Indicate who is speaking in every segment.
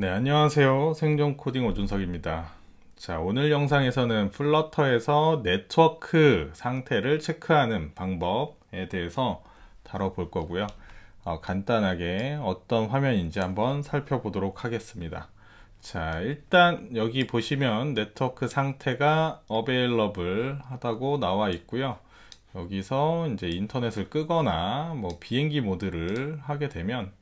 Speaker 1: 네, 안녕하세요. 생존 코딩 오준석입니다. 자, 오늘 영상에서는 플러터에서 네트워크 상태를 체크하는 방법에 대해서 다뤄볼 거고요. 어, 간단하게 어떤 화면인지 한번 살펴보도록 하겠습니다. 자, 일단 여기 보시면 네트워크 상태가 available 하다고 나와 있고요. 여기서 이제 인터넷을 끄거나 뭐 비행기 모드를 하게 되면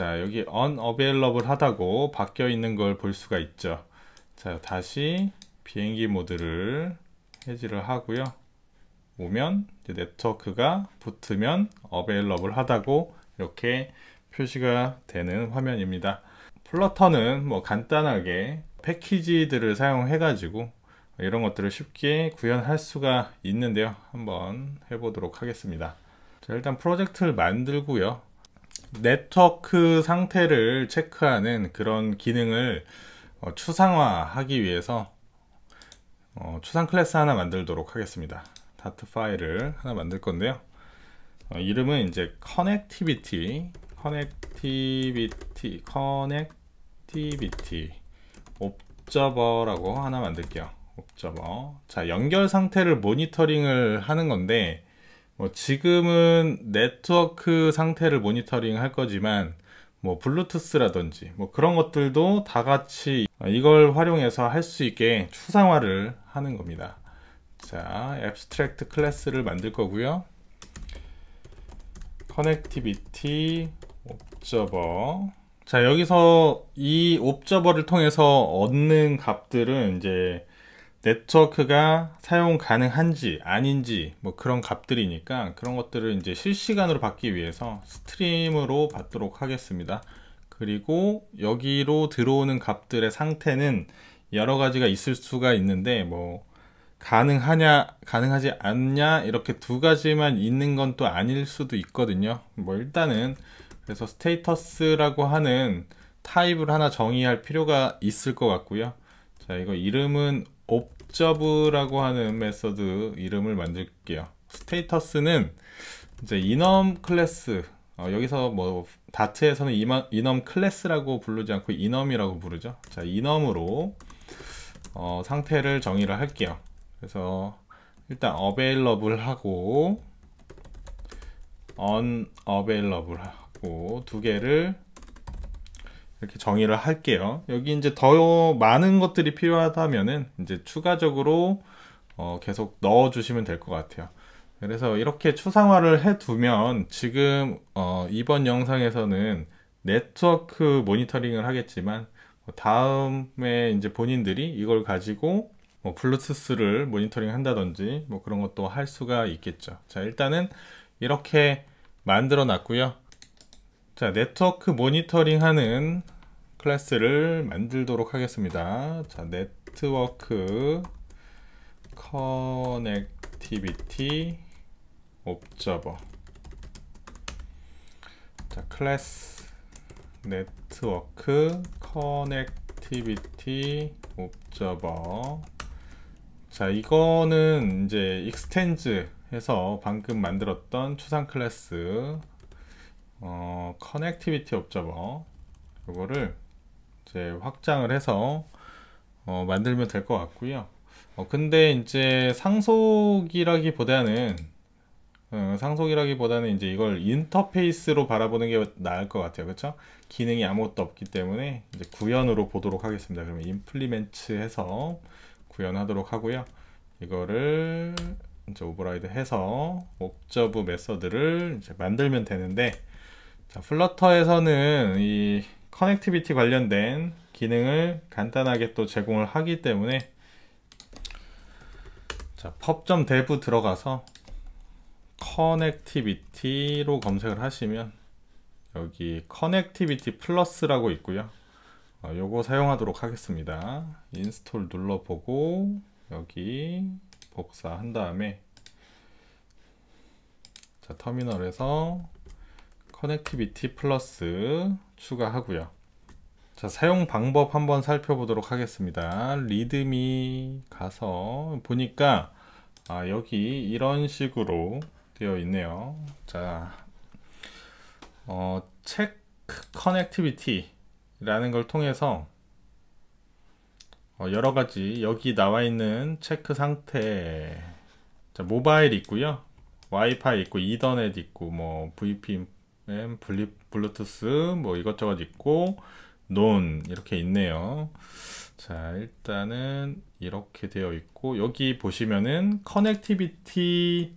Speaker 1: 자 여기 unavailable 하다고 바뀌어 있는 걸 볼 수가 있죠 자 다시 비행기 모드를 해지를 하고요 오면 네트워크가 붙으면 available 하다고 이렇게 표시가 되는 화면입니다 플러터는 뭐 간단하게 패키지들을 사용해 가지고 이런 것들을 쉽게 구현할 수가 있는데요 한번 해보도록 하겠습니다 자 일단 프로젝트를 만들고요 네트워크 상태를 체크하는 그런 기능을 어, 추상화하기 위해서 어, 추상 클래스 하나 만들도록 하겠습니다. 다트 파일을 하나 만들 건데요. 어, 이름은 이제 커넥티비티, 커넥티비티, 커넥티비티 옵저버라고 하나 만들게요. 옵저버. 자, 연결 상태를 모니터링을 하는 건데 뭐 지금은 네트워크 상태를 모니터링 할 거지만 뭐 블루투스라든지 뭐 그런 것들도 다 같이 이걸 활용해서 할 수 있게 추상화를 하는 겁니다 자 앱스트랙트 클래스를 만들 거고요 커넥티비티 옵저버 자 여기서 이 옵저버를 통해서 얻는 값들은 이제 네트워크가 사용 가능한지 아닌지 뭐 그런 값들이니까 그런 것들을 이제 실시간으로 받기 위해서 스트림으로 받도록 하겠습니다. 그리고 여기로 들어오는 값들의 상태는 여러 가지가 있을 수가 있는데 뭐 가능하냐 가능하지 않냐 이렇게 두 가지만 있는 건 또 아닐 수도 있거든요. 뭐 일단은 그래서 스테이터스라고 하는 타입을 하나 정의할 필요가 있을 것 같고요. 자 이거 이름은 옵저브라고 하는 메서드 이름을 만들게요. 스테이터스는 이제 이넘 클래스 어, 여기서 뭐 다트에서는 이 이넘 클래스라고 부르지 않고 이넘이라고 부르죠. 자, 이넘으로 어, 상태를 정의를 할게요. 그래서 일단 available 하고 unavailable 하고 두 개를 이렇게 정의를 할게요. 여기 이제 더 많은 것들이 필요하다면은 이제 추가적으로 어 계속 넣어 주시면 될 것 같아요. 그래서 이렇게 추상화를 해 두면 지금 어 이번 영상에서는 네트워크 모니터링을 하겠지만 뭐 다음에 이제 본인들이 이걸 가지고 뭐 블루투스를 모니터링 한다든지 뭐 그런 것도 할 수가 있겠죠. 자 일단은 이렇게 만들어 놨고요. 자, 네트워크 모니터링 하는 클래스를 만들도록 하겠습니다. 자, 네트워크 커넥티비티 옵저버 자, 클래스 네트워크 커넥티비티 옵저버 자, 이거는 이제 익스텐즈 해서 방금 만들었던 추상 클래스 어, 커넥티비티 옵저버 이거를 이제 확장을 해서 어, 만들면 될 것 같고요. 어, 근데 이제 상속이라기보다는 어, 상속이라기보다는 이제 이걸 인터페이스로 바라보는 게 나을 것 같아요. 그렇죠? 기능이 아무것도 없기 때문에 이제 구현으로 보도록 하겠습니다. 그러면 임플리멘트 해서 구현하도록 하고요. 이거를 이제 오버라이드 해서 옵저브 메서드를 이제 만들면 되는데 자, 플러터에서는 이 커넥티비티 관련된 기능을 간단하게 또 제공을 하기 때문에 자, pub.dev 들어가서 커넥티비티로 검색을 하시면 여기 커넥티비티 플러스라고 있고요. 어, 요거 사용하도록 하겠습니다. 인스톨 눌러보고 여기 복사한 다음에 자, 터미널에서 커넥티비티 플러스 추가하고요. 자, 사용 방법 한번 살펴보도록 하겠습니다. 리듬이 가서 보니까 아, 여기 이런 식으로 되어 있네요. 자, 어, 체크 커넥티비티라는 걸 통해서 어, 여러 가지 여기 나와 있는 체크 상태 자, 모바일 있고요. 와이파이 있고 이더넷 있고 뭐 VPN 블리, 블루투스 뭐 이것저것 있고 논 이렇게 있네요 자 일단은 이렇게 되어 있고 여기 보시면은 커넥티비티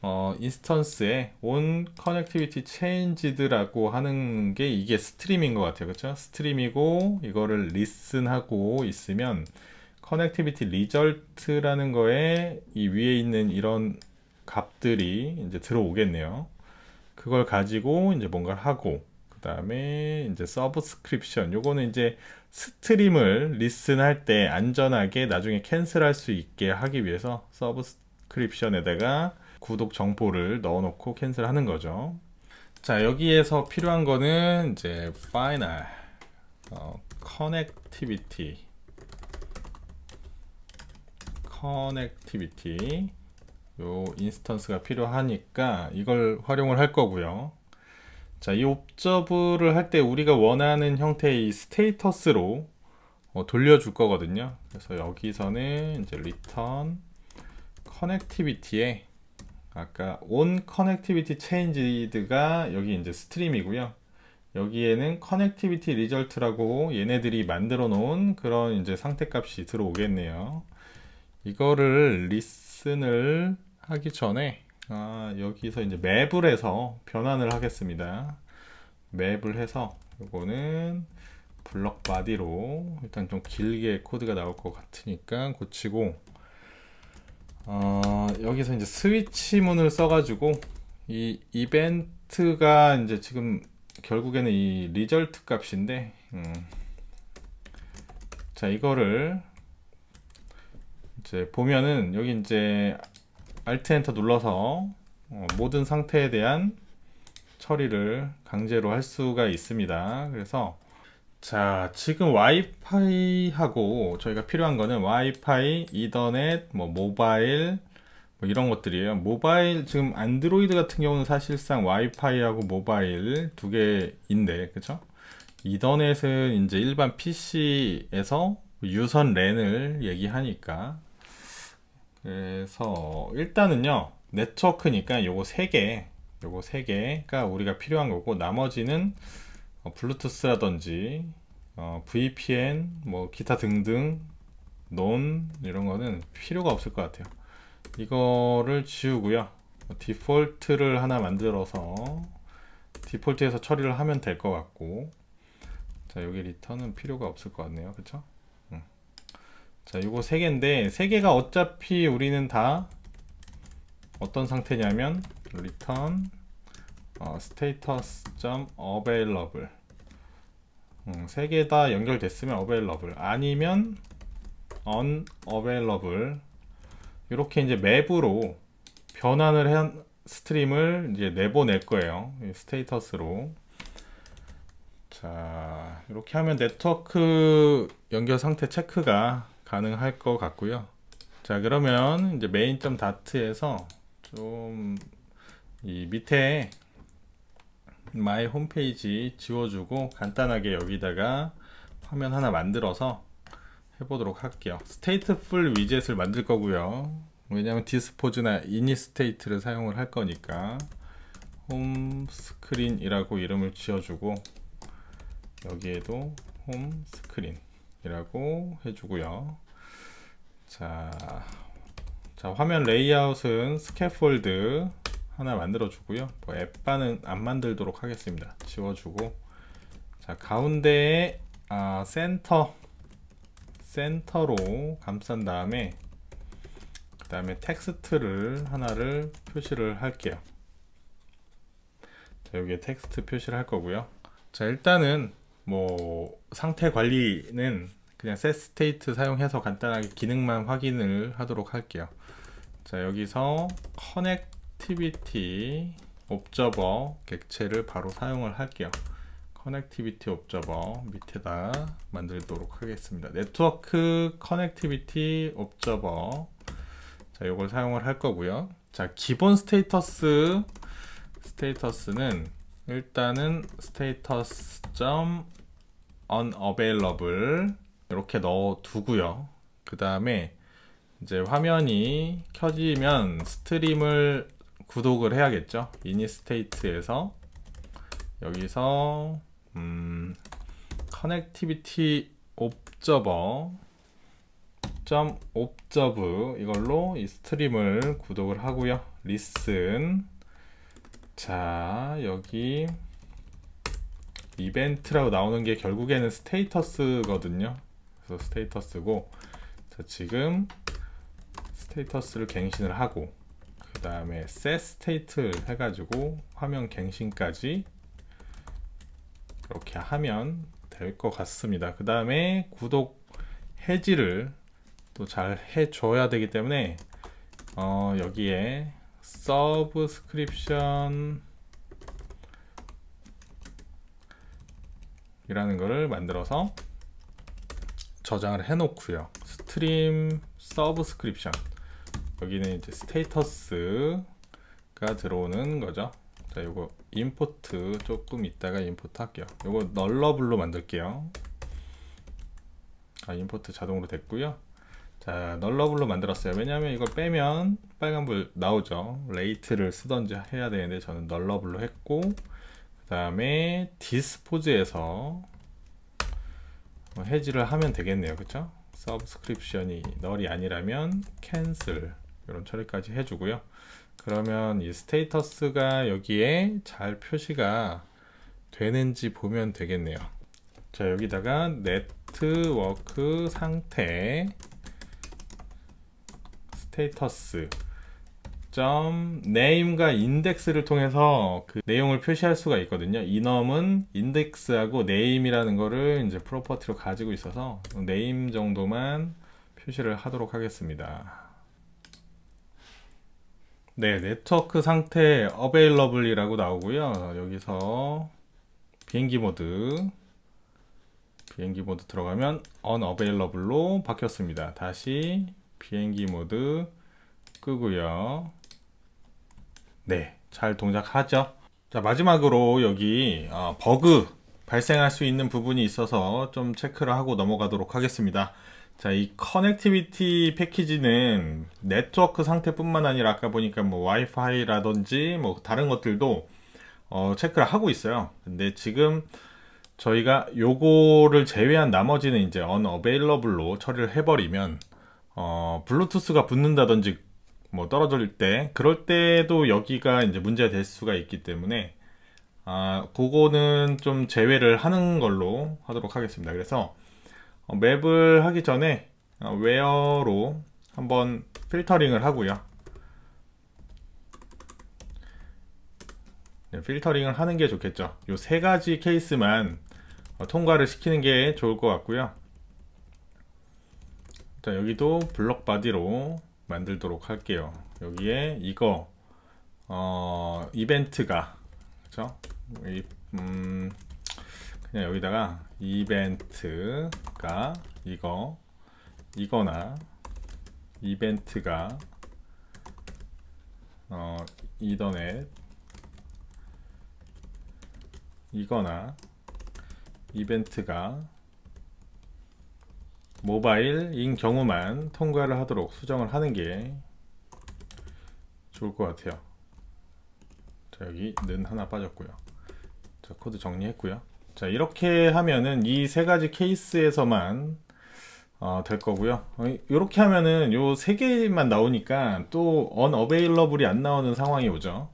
Speaker 1: 어, 인스턴스에 온 커넥티비티 체인지드라고 하는 게 이게 스트림인 것 같아요. 그렇죠? 스트림이고 이거를 리슨하고 있으면 커넥티비티 리절트라는 거에 이 위에 있는 이런 값들이 이제 들어오겠네요. 그걸 가지고 이제 뭔가를 하고 그 다음에 이제 서브스크립션 요거는 이제 스트림을 리슨할 때 안전하게 나중에 캔슬할 수 있게 하기 위해서 서브스크립션에다가 구독 정보를 넣어놓고 캔슬하는 거죠 자 여기에서 필요한 거는 이제 파이널 어, 커넥티비티 커넥티비티 요 인스턴스가 필요하니까 이걸 활용을 할 거고요. 자, 이 옵저브를 할 때 우리가 원하는 형태의 스테이터스로 어, 돌려줄 거거든요. 그래서 여기서는 이제 return connectivity에 아까 on connectivity changed가 여기 이제 스트림이고요. 여기에는 connectivity result라고 얘네들이 만들어 놓은 그런 이제 상태 값이 들어오겠네요. 이거를 listen을 하기 전에 아, 여기서 이제 맵을 해서 변환을 하겠습니다. 맵을 해서 이거는 블럭 바디로 일단 좀 길게 코드가 나올 것 같으니까 고치고 어, 여기서 이제 스위치 문을 써가지고 이 이벤트가 이제 지금 결국에는 이 리절트 값인데 음. 자 이거를 이제 보면은 여기 이제 Alt 엔터 눌러서 어, 모든 상태에 대한 처리를 강제로 할 수가 있습니다. 그래서 자 지금 와이파이하고 저희가 필요한 거는 와이파이, 이더넷, 뭐 모바일 뭐 이런 것들이에요. 모바일 지금 안드로이드 같은 경우는 사실상 와이파이하고 모바일 두 개인데 그쵸? 이더넷은 이제 일반 PC에서 유선 랜을 얘기하니까 그래서 일단은요 네트워크니까 요거 3개 요거 3개가 우리가 필요한 거고 나머지는 어, 블루투스라든지 어, VPN 뭐 기타 등등 논 이런 거는 필요가 없을 것 같아요 이거를 지우고요 뭐 디폴트를 하나 만들어서 디폴트에서 처리를 하면 될 것 같고 자 여기 리턴은 필요가 없을 것 같네요 그쵸 자 요거 3개인데 3개가 어차피 우리는 다 어떤 상태냐면 return 어, status.available 음, 3개 다 연결됐으면 available 아니면 unavailable 이렇게 이제 맵으로 변환을 한 스트림을 이제 내보낼 거예요 스테이터스로 자 이렇게 하면 네트워크 연결 상태 체크가 가능할 것 같고요 자 그러면 이제 메인점 다트에서 좀 이 밑에 마이 홈페이지 지워주고 간단하게 여기다가 화면 하나 만들어서 해보도록 할게요 스테이트풀 위젯을 만들 거고요 왜냐하면 디스포즈나 이니스테이트를 사용을 할 거니까 홈스크린이라고 이름을 지어주고 여기에도 홈스크린 이라고 해주고요 자, 자 화면 레이아웃은 스캐폴드 하나 만들어 주고요 뭐 앱바는 안 만들도록 하겠습니다 지워주고 자 가운데에 아, 센터 센터로 감싼 다음에 그 다음에 텍스트를 하나를 표시를 할게요 자, 여기에 텍스트 표시를 할 거고요 자 일단은 뭐 상태 관리는 그냥 set state 사용해서 간단하게 기능만 확인을 하도록 할게요. 자, 여기서 connectivity 옵저버 객체를 바로 사용을 할게요. 커넥티비티 옵저버 밑에다 만들도록 하겠습니다. 네트워크 커넥티비티 옵저버 자, 이걸 사용을 할 거고요. 자, 기본 스테이터스 스테이터스는 일단은 스테이터스 점 unavailable 이렇게 넣어 두고요 그 다음에 이제 화면이 켜지면 스트림을 구독을 해야겠죠 이니스테이트에서 여기서 음, 커넥티비티 옵저버 점 옵저브 이걸로 이 스트림을 구독을 하고요 리슨 자 여기 이벤트라고 나오는 게 결국에는 스테이터스거든요 그래서 스테이터스고 자, 지금 스테이터스를 갱신을 하고 그 다음에 set s t a t e 해가지고 화면 갱신까지 이렇게 하면 될 것 같습니다 그 다음에 구독 해지를 또 잘 해줘야 되기 때문에 어, 여기에 subscription 이라는 거를 만들어서 저장을 해놓고요. 스트림 서브스크립션 여기는 이제 스테이터스가 들어오는 거죠. 자, 요거 임포트 조금 있다가 임포트 할게요. 요거 널러블로 만들게요. 아, 임포트 자동으로 됐고요. 자, 널러블로 만들었어요. 왜냐하면 이걸 빼면 빨간불 나오죠. 레이트를 쓰던지 해야 되는데 저는 널러블로 했고 그 다음에 디스포즈에서 뭐 해지를 하면 되겠네요 그쵸 서브스크립션이 널이 아니라면 캔슬 이런 처리까지 해주고요 그러면 이 스테이터스가 여기에 잘 표시가 되는지 보면 되겠네요 자 여기다가 네트워크 상태 스테이터스 점 name과 index를 통해서 그 내용을 표시할 수가 있거든요. 이놈은 index하고 name이라는 거를 이제 프로퍼티로 가지고 있어서 name 정도만 표시를 하도록 하겠습니다. 네, 네트워크 상태 available이라고 나오고요. 여기서 비행기 모드 비행기 모드 들어가면 unavailable로 바뀌었습니다. 다시 비행기 모드 끄고요. 네, 잘 동작하죠. 자, 마지막으로 여기 어, 버그 발생할 수 있는 부분이 있어서 좀 체크를 하고 넘어가도록 하겠습니다. 자, 이 커넥티비티 패키지는 네트워크 상태뿐만 아니라 아까 보니까 뭐 와이파이라든지 뭐 다른 것들도 어, 체크를 하고 있어요. 근데 지금 저희가 요거를 제외한 나머지는 이제 언어베일러블로 처리를 해버리면 어, 블루투스가 붙는다든지 뭐 떨어질 때 그럴 때도 여기가 이제 문제가 될 수가 있기 때문에 아 그거는 좀 제외를 하는 걸로 하도록 하겠습니다 그래서 어, 맵을 하기 전에 어, 웨어로 한번 필터링을 하고요 네, 필터링을 하는 게 좋겠죠 요 세 가지 케이스만 어, 통과를 시키는 게 좋을 것 같고요 자 여기도 블록 바디로 만들도록 할게요 여기에 이거 어, 이벤트가 그죠 음, 그냥 여기다가 이벤트가 이거 이거나 이벤트가 어, 이더넷 이거나 이벤트가 모바일인 경우만 통과를 하도록 수정을 하는 게 좋을 것 같아요 자 여기 는 하나 빠졌고요 자 코드 정리했고요 자 이렇게 하면은 이 세 가지 케이스에서만 어, 될 거고요 어, 이렇게 하면은 요 세 개만 나오니까 또 unavailable이 안 나오는 상황이 오죠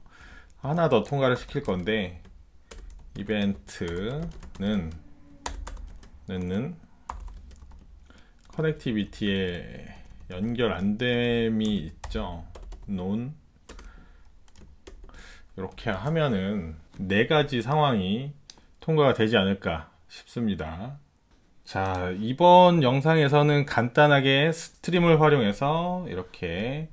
Speaker 1: 하나 더 통과를 시킬 건데 이벤트는 는는 커넥티비티에 연결 안됨이 있죠 논 이렇게 하면은 네 가지 상황이 통과가 되지 않을까 싶습니다 자 이번 영상에서는 간단하게 스트림을 활용해서 이렇게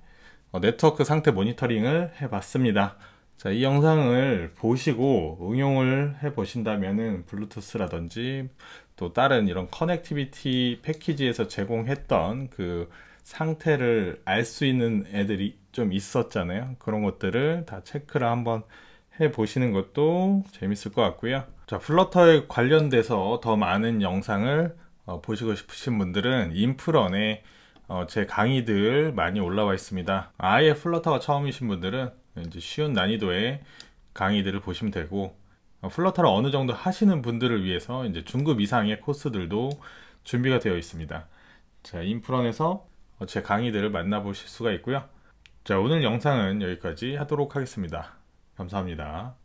Speaker 1: 어, 네트워크 상태 모니터링을 해 봤습니다 자, 이 영상을 보시고 응용을 해 보신다면은 블루투스라든지 또 다른 이런 커넥티비티 패키지에서 제공했던 그 상태를 알 수 있는 애들이 좀 있었잖아요. 그런 것들을 다 체크를 한번 해 보시는 것도 재밌을 것 같고요. 자, 플러터에 관련돼서 더 많은 영상을 어, 보시고 싶으신 분들은 인프런에 어, 제 강의들 많이 올라와 있습니다. 아예 플러터가 처음이신 분들은 이제 쉬운 난이도의 강의들을 보시면 되고 플러터를 어느 정도 하시는 분들을 위해서 이제 중급 이상의 코스들도 준비가 되어 있습니다. 자, 인프런에서 제 강의들을 만나보실 수가 있고요. 자, 오늘 영상은 여기까지 하도록 하겠습니다. 감사합니다.